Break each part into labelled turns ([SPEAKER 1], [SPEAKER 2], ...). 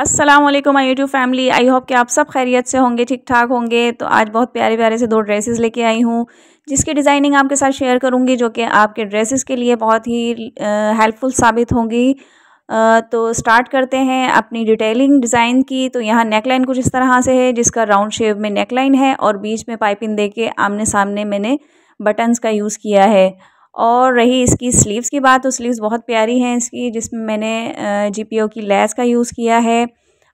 [SPEAKER 1] Aslam my YouTube family I hope कि आप सब खैरियत से होंगे ठीक ठाक होंगे तो आज बहुत प्यारे प्यारे से दो ड्रेसेस लेके आई हूँ जिसकी डिज़ाइनिंग आपके साथ शेयर करूँगी जो कि आपके ड्रेसेस के लिए बहुत ही हेल्पफुल साबित होंगी तो स्टार्ट करते हैं अपनी डिटेलिंग डिज़ाइन की तो यहाँ नेकलाइन कुछ इस तरह से है जिसका राउंड शेप में नेकलाइन है और बीच में पाइपिंग दे के आमने सामने मैंने बटन्स का यूज़ किया है और रही इसकी स्लीव्स की बात तो स्लीव्स बहुत प्यारी हैं इसकी जिसमें मैंने जी की लेस का यूज़ किया है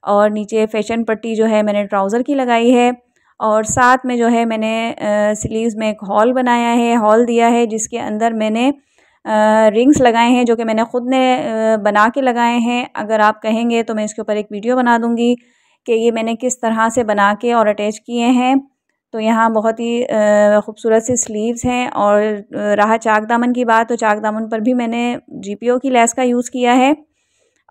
[SPEAKER 1] और नीचे फैशन पट्टी जो है मैंने ट्राउज़र की लगाई है और साथ में जो है मैंने स्लीव्स में एक हॉल बनाया है हॉल दिया है जिसके अंदर मैंने रिंग्स लगाए हैं जो कि मैंने ख़ुद ने बना के लगाए हैं अगर आप कहेंगे तो मैं इसके ऊपर एक वीडियो बना दूँगी कि ये मैंने किस तरह से बना के और अटैच किए हैं तो यहाँ बहुत ही खूबसूरत सी स्लीव्स हैं और रहा चाक दामन की बात तो चाक दामन पर भी मैंने जी की लेस का यूज़ किया है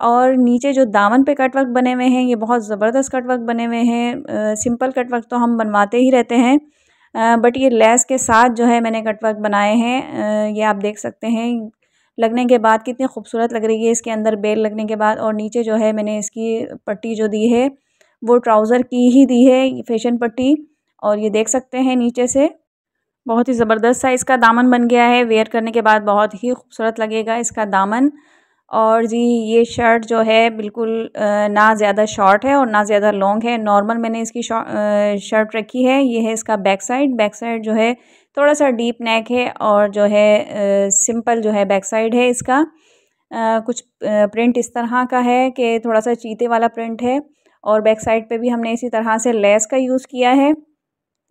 [SPEAKER 1] और नीचे जो दामन पे कट वर्क बने हुए हैं ये बहुत ज़बरदस्त कट वर्क बने हुए हैं सिंपल कट वर्क तो हम बनवाते ही रहते हैं आ, बट ये लेस के साथ जो है मैंने कट वर्क बनाए हैं ये आप देख सकते हैं लगने के बाद कितनी खूबसूरत लग रही है इसके अंदर बेल लगने के बाद और नीचे जो है मैंने इसकी पट्टी जो दी है वो ट्राउज़र की ही दी है फैशन पट्टी और ये देख सकते हैं नीचे से बहुत ही ज़बरदस्त सा इसका दामन बन गया है वेयर करने के बाद बहुत ही खूबसूरत लगेगा इसका दामन और जी ये शर्ट जो है बिल्कुल ना ज़्यादा शॉर्ट है और ना ज़्यादा लॉन्ग है नॉर्मल मैंने इसकी शर्ट रखी है ये है इसका बैक साइड बैक साइड जो है थोड़ा सा डीप नेक है और जो है सिंपल जो है बैक साइड है इसका कुछ प्रिंट इस तरह का है कि थोड़ा सा चीते वाला प्रिंट है और बैक साइड पे भी हमने इसी तरह से लेस का यूज़ किया है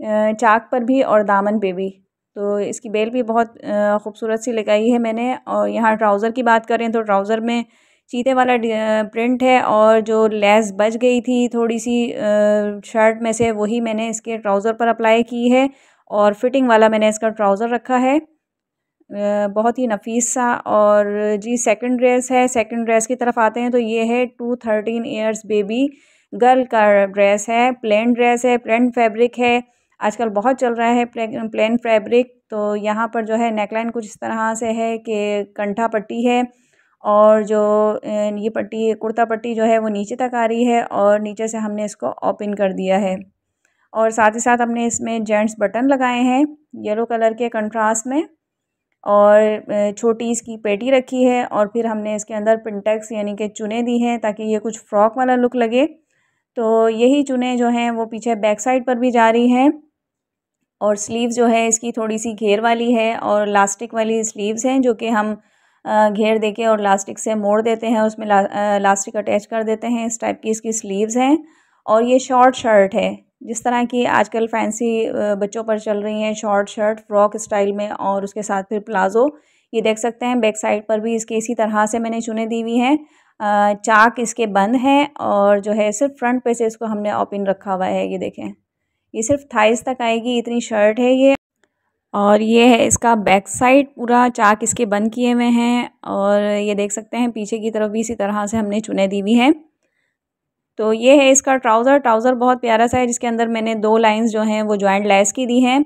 [SPEAKER 1] चाक पर भी और दामन पे भी तो इसकी बेल भी बहुत खूबसूरत सी लगाई है मैंने और यहाँ ट्राउज़र की बात करें तो ट्राउज़र में चीते वाला प्रिंट है और जो लेस बच गई थी थोड़ी सी शर्ट में से वही मैंने इसके ट्राउज़र पर अप्लाई की है और फिटिंग वाला मैंने इसका ट्राउज़र रखा है बहुत ही नफीस सा और जी सेकंड ड्रेस है सेकंड ड्रेस की तरफ आते हैं तो ये है two thirteen years baby girl का ड्रेस है प्लेन ड्रेस है प्लेन फैब्रिक है आजकल बहुत चल रहा है प्लेन फैब्रिक तो यहाँ पर जो है नेकलाइन कुछ इस तरह से है कि कंठा पट्टी है और जो ये पट्टी कुर्ता पट्टी जो है वो नीचे तक आ रही है और नीचे से हमने इसको ओपन कर दिया है और साथ ही साथ हमने इसमें जेंट्स बटन लगाए हैं येलो कलर के कंट्रास्ट में और छोटी इसकी पेटी रखी है और फिर हमने इसके अंदर पिंटेक्स यानी कि चुने दी हैं ताकि ये कुछ फ्रॉक वाला लुक लगे तो यही चुने जो हैं वो पीछे बैक साइड पर भी जा रही हैं और स्लीव्स जो है इसकी थोड़ी सी घेर वाली है और लास्टिक वाली स्लीव्स हैं जो कि हम घेर देके और लास्टिक से मोड़ देते हैं उसमें ला, लास्टिक अटैच कर देते हैं इस टाइप की इसकी स्लीव्स हैं और ये शॉर्ट शर्ट है जिस तरह की आजकल फैंसी बच्चों पर चल रही हैं शॉर्ट शर्ट फ्रॉक स्टाइल में और उसके साथ फिर प्लाज़ो ये देख सकते हैं बैक साइड पर भी इसके इसी तरह से मैंने चुने दी हुई हैं चाक इसके बंद हैं और जो है सिर्फ फ्रंट पे से इसको हमने ओपन रखा हुआ है ये देखें ये सिर्फ थाइस तक आएगी इतनी शर्ट है ये और ये है इसका बैक साइड पूरा चाक इसके बंद किए हुए हैं और ये देख सकते हैं पीछे की तरफ भी इसी तरह से हमने चुने दी हुई है तो ये है इसका ट्राउज़र ट्राउज़र बहुत प्यारा सा है जिसके अंदर मैंने दो लाइंस जो हैं वो जॉइंट लेस की दी हैं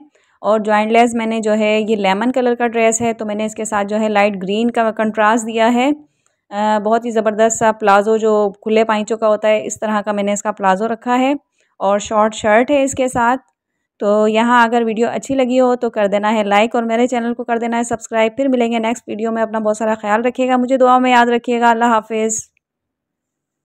[SPEAKER 1] और जॉइंट लेस मैंने जो है ये लेमन कलर का ड्रेस है तो मैंने इसके साथ जो है लाइट ग्रीन का कंट्रास्ट दिया है आ, बहुत ही ज़बरदस्त सा प्लाज़ो जो खुले पाइचों का होता है इस तरह का मैंने इसका प्लाज़ो रखा है और शॉर्ट शर्ट है इसके साथ तो यहाँ अगर वीडियो अच्छी लगी हो तो कर देना है लाइक और मेरे चैनल को कर देना है सब्सक्राइब फिर मिलेंगे नेक्स्ट वीडियो में अपना बहुत सारा ख्याल रखिएगा मुझे दुआ में याद रखिएगा अल्लाह हाफिज़